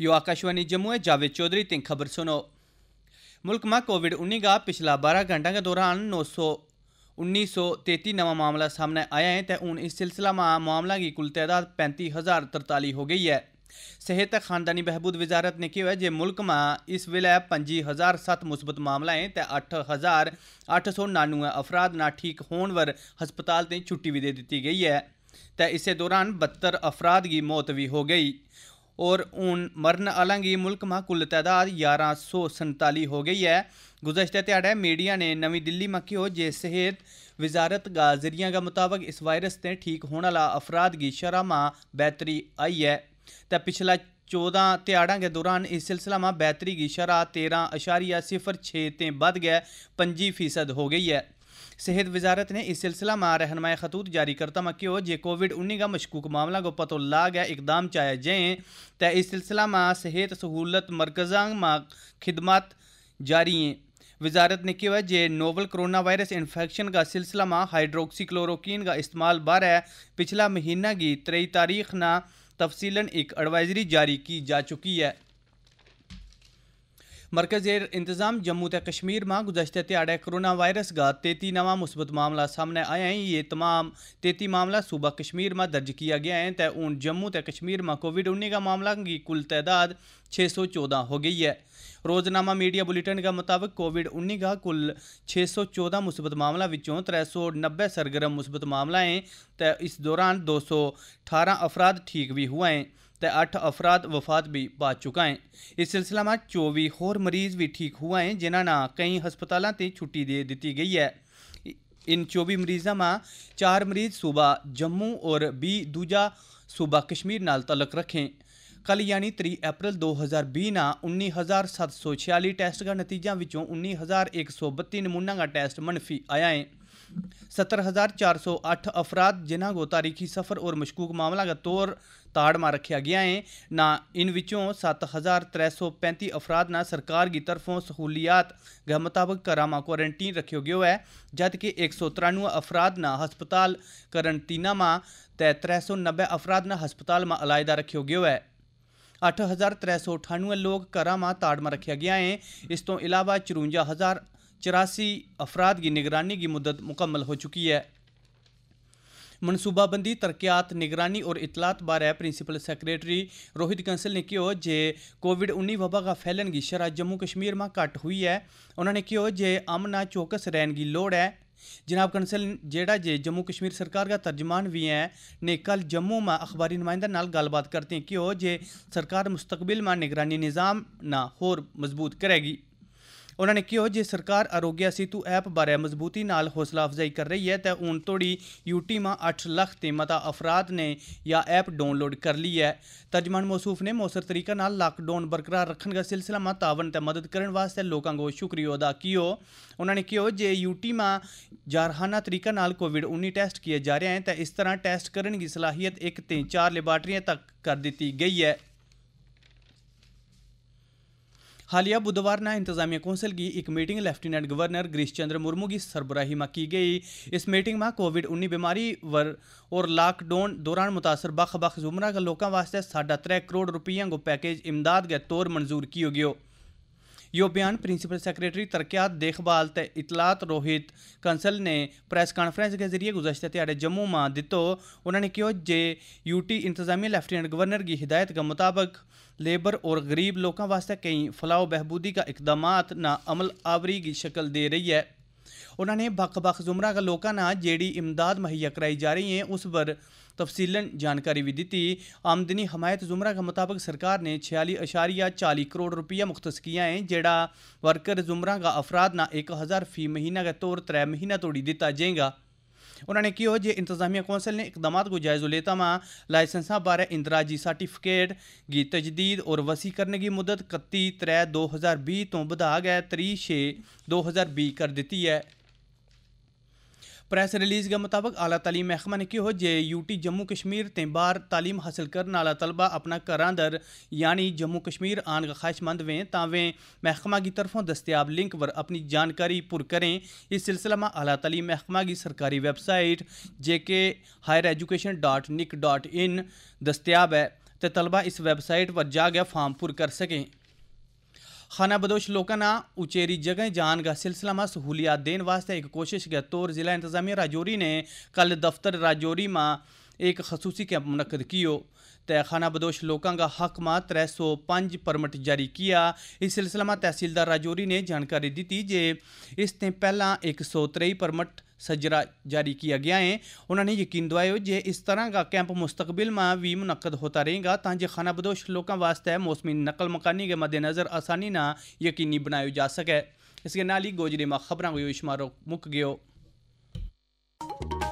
यो आकाशवाणी जम्मू है जावेद चौधरी तीन खबर सुनो मुल्क में कोविड उन्नीस का पिछला बारह घंटा के दौरान नौ सौ उन्नीस सौ तेती नवा मामला सामने आया है तो हूँ इस सिलसिला में मामला की कुल तादाद पैंतीस हज़ार तरताली हो गई है सेहत खानदानी बहबूद वजारत ने कहा है जे मुल्क में इस वेले पंजी हज़ार सत्त मुस्बत मामला है तो अठ हज़ार अठ सौ नानवे अफराद ना ठीक होने पर हस्पताल से छुट्टी भी दे दी गई है तो इस दौरान बहत्तर अफराद की मौत भी हो गई और हूँ मरन आह्लें गी मुल्क मां कुल तैदाद ञारां सौ संताली हो गई है गुजशत ध्याड़े मीडिया ने नवी दिल्ली मां घ्यो जे सेहत वजारत गाजरिया के मुताबिक इस वायरस से ठीक होने वाला अफराद की शरह मां बेहतरी आई है तो पिछला चौदह ध्याड़ा के दौरान इस सिलसिला में बेहतरी की शरह तेरह अशारिया सिफर छे ते बद गए पंजी फीसद हो गई है सेहत वजारत ने इस सिलसिला में रहनमाय खतूत जारी करता में कहो जो कोविड उन्नीस का मशकूक मामला को पतो लाग गया इकदाम चाया जाए तो इस सिलसिला में सेहत सहूलत मरकजा में खिदमत जारी हैं वजारत ने कहा जे नोवल कोरोना वायरस इन्फेक्शन का सिलसिला में हाइड्रोक्सीक्लोरोकिन का इस्तेमाल बार है पिछला महीना की तेई तारीख ना तफसीलन एक एडवाइजरी जारी की जा चुकी है मरकज़ इंतज़ाम जम्मू त कश्मीर में गुजशत त्याड़े कोरोना वायरस का तेती नवा मुस्बत मामला सामने आया है ये तमाम तेती मामला सूबा कश्मीर में दर्ज किया गया है तो हूँ जम्मू त कश्मीर में कोविड उन्नीस का मामला की कुल तादाद छः सौ चौदह हो गई है रोजनामा मीडिया बुलेटिन के मुताबिक कोविड उन्नीस का कुल छे सौ चौदह मुस्बत मामला विचों त्रै सौ नब्बे सरगर्म मुस्बत मामला हैं तो इस दौरान दो सौ अठारह अफराद ठीक भी हुए हैं ते अठ अफराद वफात भी पा चुका है इस सिलसिला में चौबी होर मरीज भी ठीक हुआ है जिन्होंने कई हस्पतालों से छुट्टी दे दी गई है इन चौबी मरीजों में चार मरीज सूबा जम्मू और बी दूजा सूबा कश्मीर नाल तलक रखें कल यानी त्री अप्रैल 2020 भी उन्नी हज़ार सत्त सौ छियाली टेस्ट का नतीजा विचों उन्नी हज़ार एक सौ बत्ती नमूना का टैसट मनफी आया है सत्तर हज़ार चार सौ अठ अफराद जिन्हों को तारीखी सफ़र और मशकूक मामलों का तौर ताड़ मार रखा गया है ना इन विचों सत्त हज़ार त्रै सौ पैंती अफराद ना सरकार की तरफों सहूलियात के मुताबिक में क्वारंटीन रखे गए है जबकि एक सौ तिरानवे अफराद ना हस्पताल करंटीना में त्रै सौ नब्बे अफराद ना हस्पताल में अलायदा रखे गए है अठ हज़ार त्रै सौ अठानवे लोग घर में ताड़ में रखे गया है इस तो इलावा चरुंजा हज़ार चौरासी अफराद की निगरानी की मुद्दत मुकम्मल हो चुकी है मनसूबाबंदी तरक्यात निगरानी और इतलात बारे प्रिंसिपल सेक्रेटरी रोहित कंसल ने कहो जे कोविड उन्नीस वबा का फैलन की शरह जम्मू कश्मीर में घट हुई है उन्होंने कहो जे अमना चौकस रहन की लड़ है जनाब कंसल जेड़ा जे जम्मू कश्मीर सरकार का तर्जमान भी है ने कल जम्मू में अखबारी नुमाइंदा नाल गलबात करते हैं कि हो जे सरकार मुस्तबिल में निगरानी निज़ाम ना होर मजबूत करेगी ਉਹਨਾਂ ਨੇ ਕਿਹਾ ਜੇ ਸਰਕਾਰ ਅਰੋਗਿਆ ਸੇਤੂ ਐਪ ਬਾਰੇ ਮਜ਼ਬੂਤੀ ਨਾਲ ਹੌਸਲਾ ਅਫਜ਼ਾਈ ਕਰ ਰਹੀ ਹੈ ਤਾਂ ਹੁਣ ਤੋੜੀ ਯੂਟੀ ਮਾ 8 ਲੱਖ ਤੇ ਮਤਾ ਅਫਰਾਦ ਨੇ ਯਾ ਐਪ ਡਾਊਨਲੋਡ ਕਰ ਲਈ ਹੈ ਤਰਜਮਾਨ ਮੌਸੂਫ ਨੇ ਮੌਸਰ ਤਰੀਕਾ ਨਾਲ ਲਾਕਡਾਊਨ ਬਰਕਰਾਰ ਰੱਖਣ ਦਾ ਸਿਲਸਿਲਾ ਮਾ ਤਾਵਨ ਤੇ ਮਦਦ ਕਰਨ ਵਾਸਤੇ ਲੋਕਾਂ ਕੋ ਸ਼ੁਕਰੀਆ ਅਦਾ ਕੀਓ ਉਹਨਾਂ ਨੇ ਕਿਹਾ ਜੇ ਯੂਟੀ ਮਾ ਜਾਰਹਾਨਾ ਤਰੀਕਾ ਨਾਲ ਕੋਵਿਡ-19 ਟੈਸਟ ਕੀਏ ਜਾ ਰਹੇ ਹਨ ਤਾਂ ਇਸ ਤਰ੍ਹਾਂ ਟੈਸਟ ਕਰਨ ਦੀ ਸਲਾਹੀਅਤ 1 ਤੇ 4 ਲੈਬਾਰਟਰੀਆਂ ਤੱਕ ਕਰ ਦਿੱਤੀ ਗਈ ਹੈ हालिया बुधवार ने इंतजामिया कौंसिल की एक meeting lieutenant governor Girish Chandra Murmu की सरबराही में की गई इस मीटिंग में कोविड उन्नीस बीमारी वर और लॉकडाउन दौरान मुतासर बख बख जुमरा के लोगों वास्ते साढ़ा त्रै करोड़ रुपये को पैकेज इमदाद के तौर मंजूर किया गया यो बयान प्रिंसिपल सेक्रेटरी तरक्यात देखभाल ते इतलात रोहित कंसल ने प्रेस कांफ्रेंस के जरिए गुजशत ध्याड़े जम्मू में दितो उन्होंने कहो जे यूटी इंतजामिया लेफ्टिनेंट गवर्नर की हिदायत के मुताबिक लेबर और गरीब लोगों वास्ते कई फलाह बहबूदी का इकदाम ना अमल आवरी की शक्ल दे रही है उन्होंने बख बख जुमरा का लोगों ने जी इमदाद मुहैया कराई जा रही है उस पर तफसीलन जानकारी भी दी आमदनी हमायत जुमरा के मुताबिक सरकार ने छियाली अशारिया चाली करोड़ रुपया मुख्त किया है जड़ा वर्कर जुमरा का अफराद ना एक हज़ार फी महीना के तौर त्रै महीना तोड़ी दिता जाएगा उन्होंने कहो जो इंतजामिया कौंसिल ने इकदाम को जायजो लेता मां लाइसेंसा बारे इंदराजी सर्टिफिकेट की तजदीद और वसी करने की मुदत कत्ती त्रै दो हज़ार भी तो बधा गए त्री छे दो हज़ार भी कर दी है प्रेस रिलीज़ के मुताबिक अला तलीम महकमा ने कहो जे यूटी जम्मू कश्मीर ते बार तालीम हासिल करने आला तलबा अपना घर अंदर यानी जम्मू कश्मीर आन का ख्वाहिशमंद वें तां वें महकमा की तरफों दस्तियाब लिंक पर अपनी जानकारी पुर करें इस सिलसिला में अला तलीम महकमा की सरकारी website J K higher education dot nic dot in दस्तियाब है तो तलबा इस वेबसाइट पर जाकर फॉर्म पुर कर सकें खाना बदोश ने उचेरी जगह जान का सिलसिला में सहूलियात देने वास्ते एक कोशिश के तौर ज़िला इंतजामिया राजौरी ने कल दफ्तर राजौरी में एक खसूसी कैंप मुनद किया ਤੇ ਖਾਨਾ ਬਦੋਸ਼ ਲੋਕਾਂ त्रै सौ ਮਾ 305 जारी किया इस सिलसिला में तहसीलदार राजौरी ने जानकारी ਜਾਣਕਾਰੀ ਦਿੱਤੀ ਜੇ पहला एक सौ त्रेई ਪਰਮਿਟ सजरा जारी किया गया है उन्होंने यकीन दवाया जे इस तरह का कैंप मुस्तकबिल में भी मुनद होता रहेगा ताकि खाना बदोश लोगों वास्ते मौसमी नकल मकानी के मद्देनज़र आसानी ना यकीनी बनाया जा सके इसके नाल ही गोजरी में खबर हुई शुमारो मुक गयो